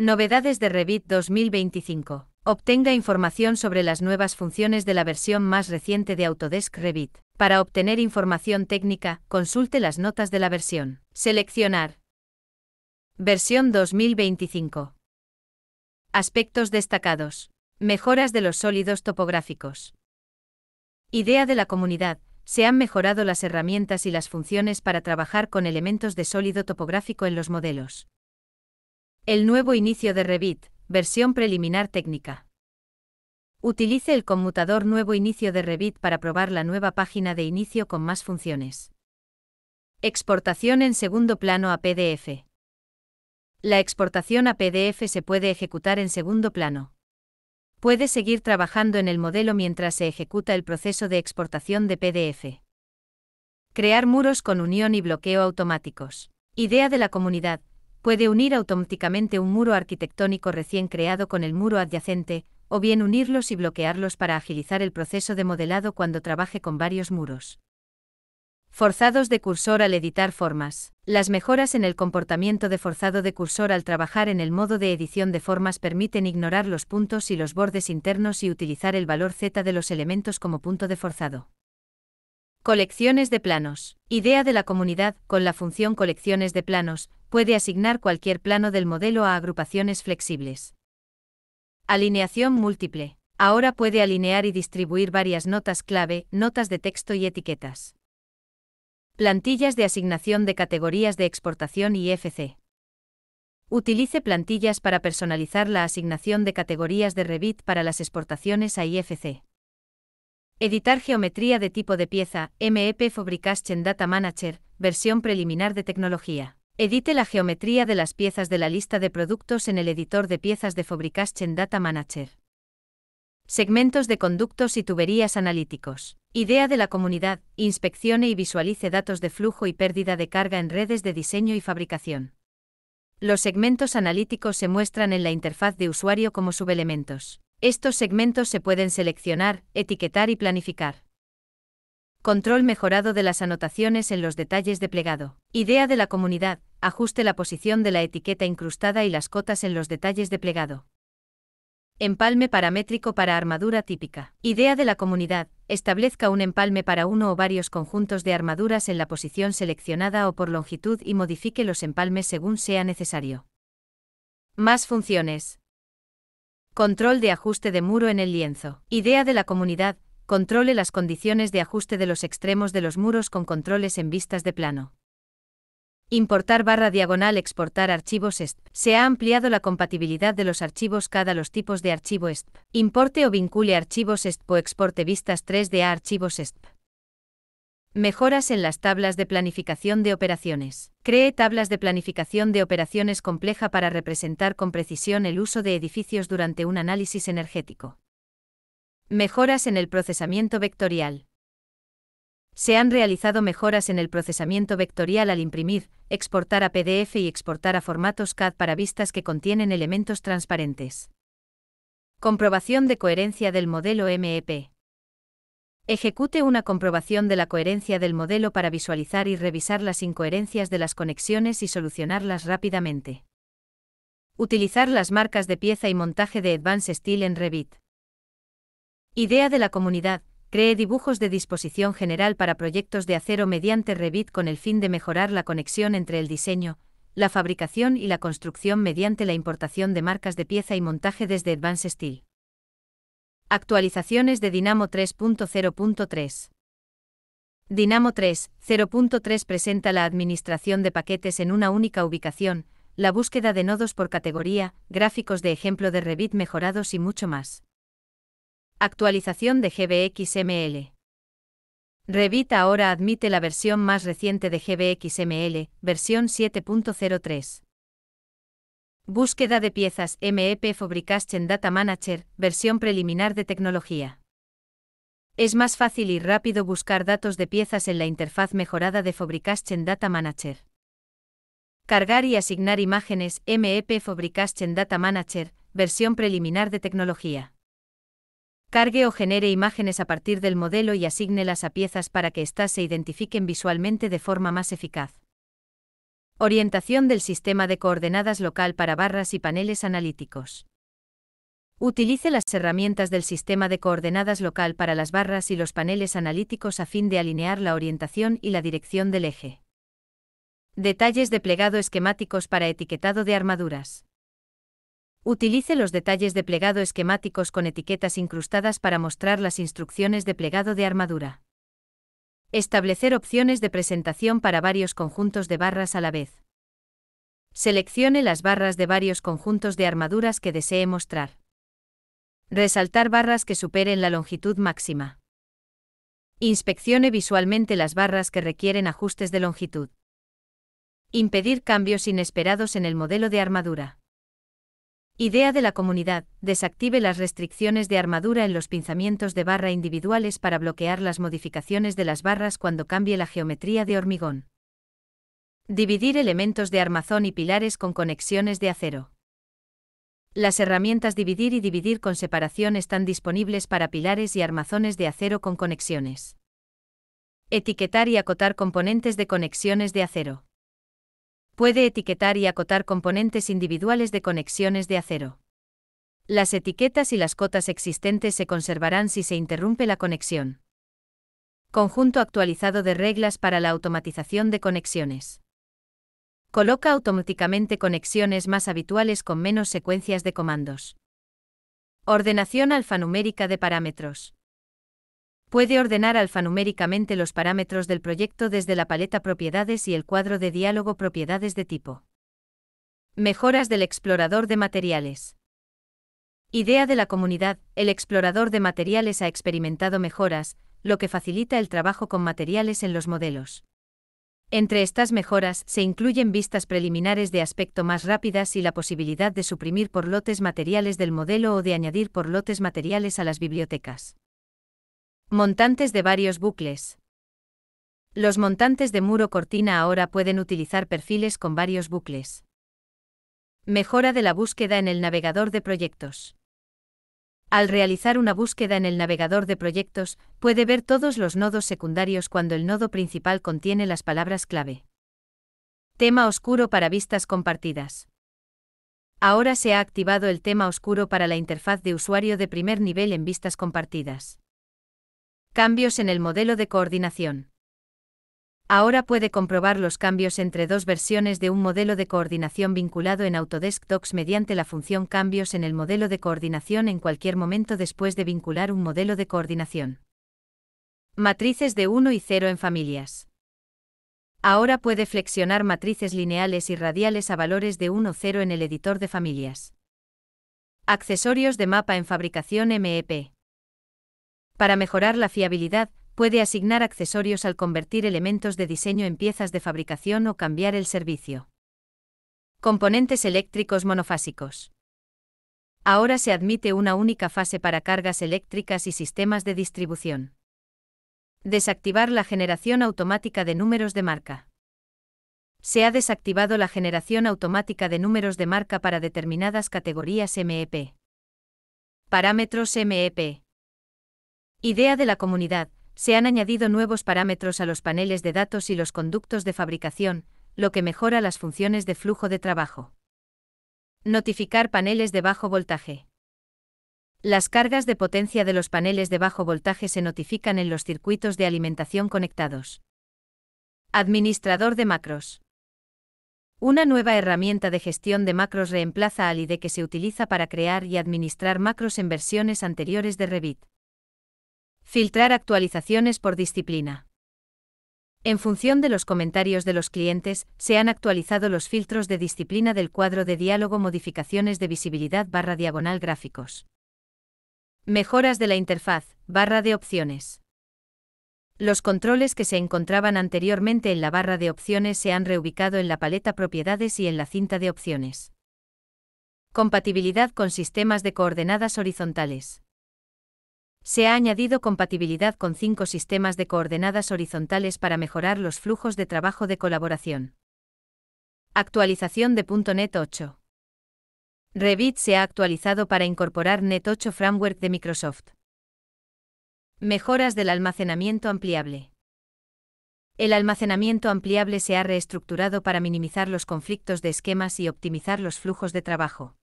Novedades de Revit 2025. Obtenga información sobre las nuevas funciones de la versión más reciente de Autodesk Revit. Para obtener información técnica, consulte las notas de la versión. Seleccionar. Versión 2025. Aspectos destacados. Mejoras de los sólidos topográficos. Idea de la comunidad. Se han mejorado las herramientas y las funciones para trabajar con elementos de sólido topográfico en los modelos. El nuevo inicio de Revit, versión preliminar técnica. Utilice el conmutador Nuevo Inicio de Revit para probar la nueva página de inicio con más funciones. Exportación en segundo plano a PDF. La exportación a PDF se puede ejecutar en segundo plano. Puede seguir trabajando en el modelo mientras se ejecuta el proceso de exportación de PDF. Crear muros con unión y bloqueo automáticos. Idea de la comunidad puede unir automáticamente un muro arquitectónico recién creado con el muro adyacente, o bien unirlos y bloquearlos para agilizar el proceso de modelado cuando trabaje con varios muros. Forzados de cursor al editar formas. Las mejoras en el comportamiento de forzado de cursor al trabajar en el modo de edición de formas permiten ignorar los puntos y los bordes internos y utilizar el valor Z de los elementos como punto de forzado. Colecciones de planos. Idea de la comunidad, con la función colecciones de planos, puede asignar cualquier plano del modelo a agrupaciones flexibles. Alineación múltiple. Ahora puede alinear y distribuir varias notas clave, notas de texto y etiquetas. Plantillas de asignación de categorías de exportación IFC. Utilice plantillas para personalizar la asignación de categorías de Revit para las exportaciones a IFC. Editar geometría de tipo de pieza, MEP Fabrication Data Manager, versión preliminar de tecnología. Edite la geometría de las piezas de la lista de productos en el editor de piezas de Fabrication Data Manager. Segmentos de conductos y tuberías analíticos. Idea de la comunidad. Inspeccione y visualice datos de flujo y pérdida de carga en redes de diseño y fabricación. Los segmentos analíticos se muestran en la interfaz de usuario como subelementos. Estos segmentos se pueden seleccionar, etiquetar y planificar. Control mejorado de las anotaciones en los detalles de plegado. Idea de la comunidad ajuste la posición de la etiqueta incrustada y las cotas en los detalles de plegado. Empalme paramétrico para armadura típica. Idea de la comunidad. Establezca un empalme para uno o varios conjuntos de armaduras en la posición seleccionada o por longitud y modifique los empalmes según sea necesario. Más funciones. Control de ajuste de muro en el lienzo. Idea de la comunidad. Controle las condiciones de ajuste de los extremos de los muros con controles en vistas de plano. Importar barra diagonal exportar archivos ESP. Se ha ampliado la compatibilidad de los archivos cada los tipos de archivo ESP. Importe o vincule archivos ESP o exporte vistas 3D a archivos ESP. Mejoras en las tablas de planificación de operaciones. Cree tablas de planificación de operaciones compleja para representar con precisión el uso de edificios durante un análisis energético. Mejoras en el procesamiento vectorial. Se han realizado mejoras en el procesamiento vectorial al imprimir, exportar a PDF y exportar a formatos CAD para vistas que contienen elementos transparentes. Comprobación de coherencia del modelo MEP. Ejecute una comprobación de la coherencia del modelo para visualizar y revisar las incoherencias de las conexiones y solucionarlas rápidamente. Utilizar las marcas de pieza y montaje de Advanced Steel en Revit. Idea de la comunidad, cree dibujos de disposición general para proyectos de acero mediante Revit con el fin de mejorar la conexión entre el diseño, la fabricación y la construcción mediante la importación de marcas de pieza y montaje desde Advanced Steel. Actualizaciones de Dynamo 3.0.3 Dynamo 3.0.3 presenta la administración de paquetes en una única ubicación, la búsqueda de nodos por categoría, gráficos de ejemplo de Revit mejorados y mucho más. Actualización de GBXML. Revit ahora admite la versión más reciente de GBXML, versión 7.03. Búsqueda de piezas MEP Fabrication Data Manager, versión preliminar de tecnología. Es más fácil y rápido buscar datos de piezas en la interfaz mejorada de Fabrication Data Manager. Cargar y asignar imágenes MEP Fabrication Data Manager, versión preliminar de tecnología cargue o genere imágenes a partir del modelo y asígnelas a piezas para que éstas se identifiquen visualmente de forma más eficaz. Orientación del sistema de coordenadas local para barras y paneles analíticos. Utilice las herramientas del sistema de coordenadas local para las barras y los paneles analíticos a fin de alinear la orientación y la dirección del eje. Detalles de plegado esquemáticos para etiquetado de armaduras. Utilice los detalles de plegado esquemáticos con etiquetas incrustadas para mostrar las instrucciones de plegado de armadura. Establecer opciones de presentación para varios conjuntos de barras a la vez. Seleccione las barras de varios conjuntos de armaduras que desee mostrar. Resaltar barras que superen la longitud máxima. Inspeccione visualmente las barras que requieren ajustes de longitud. Impedir cambios inesperados en el modelo de armadura. Idea de la comunidad, desactive las restricciones de armadura en los pinzamientos de barra individuales para bloquear las modificaciones de las barras cuando cambie la geometría de hormigón. Dividir elementos de armazón y pilares con conexiones de acero. Las herramientas dividir y dividir con separación están disponibles para pilares y armazones de acero con conexiones. Etiquetar y acotar componentes de conexiones de acero puede etiquetar y acotar componentes individuales de conexiones de acero. Las etiquetas y las cotas existentes se conservarán si se interrumpe la conexión. Conjunto actualizado de reglas para la automatización de conexiones. Coloca automáticamente conexiones más habituales con menos secuencias de comandos. Ordenación alfanumérica de parámetros. Puede ordenar alfanuméricamente los parámetros del proyecto desde la paleta Propiedades y el cuadro de diálogo Propiedades de tipo. Mejoras del explorador de materiales. Idea de la comunidad, el explorador de materiales ha experimentado mejoras, lo que facilita el trabajo con materiales en los modelos. Entre estas mejoras se incluyen vistas preliminares de aspecto más rápidas y la posibilidad de suprimir por lotes materiales del modelo o de añadir por lotes materiales a las bibliotecas. Montantes de varios bucles. Los montantes de muro cortina ahora pueden utilizar perfiles con varios bucles. Mejora de la búsqueda en el navegador de proyectos. Al realizar una búsqueda en el navegador de proyectos, puede ver todos los nodos secundarios cuando el nodo principal contiene las palabras clave. Tema oscuro para vistas compartidas. Ahora se ha activado el tema oscuro para la interfaz de usuario de primer nivel en vistas compartidas. Cambios en el modelo de coordinación. Ahora puede comprobar los cambios entre dos versiones de un modelo de coordinación vinculado en Autodesk Docs mediante la función Cambios en el modelo de coordinación en cualquier momento después de vincular un modelo de coordinación. Matrices de 1 y 0 en familias. Ahora puede flexionar matrices lineales y radiales a valores de 1 0 en el editor de familias. Accesorios de mapa en fabricación MEP. Para mejorar la fiabilidad, puede asignar accesorios al convertir elementos de diseño en piezas de fabricación o cambiar el servicio. Componentes eléctricos monofásicos. Ahora se admite una única fase para cargas eléctricas y sistemas de distribución. Desactivar la generación automática de números de marca. Se ha desactivado la generación automática de números de marca para determinadas categorías MEP. Parámetros MEP. Idea de la comunidad. Se han añadido nuevos parámetros a los paneles de datos y los conductos de fabricación, lo que mejora las funciones de flujo de trabajo. Notificar paneles de bajo voltaje. Las cargas de potencia de los paneles de bajo voltaje se notifican en los circuitos de alimentación conectados. Administrador de macros. Una nueva herramienta de gestión de macros reemplaza al IDE que se utiliza para crear y administrar macros en versiones anteriores de Revit. Filtrar actualizaciones por disciplina. En función de los comentarios de los clientes, se han actualizado los filtros de disciplina del cuadro de diálogo modificaciones de visibilidad barra diagonal gráficos. Mejoras de la interfaz, barra de opciones. Los controles que se encontraban anteriormente en la barra de opciones se han reubicado en la paleta propiedades y en la cinta de opciones. Compatibilidad con sistemas de coordenadas horizontales. Se ha añadido compatibilidad con cinco sistemas de coordenadas horizontales para mejorar los flujos de trabajo de colaboración. Actualización de .NET 8. Revit se ha actualizado para incorporar .NET 8 Framework de Microsoft. Mejoras del almacenamiento ampliable. El almacenamiento ampliable se ha reestructurado para minimizar los conflictos de esquemas y optimizar los flujos de trabajo.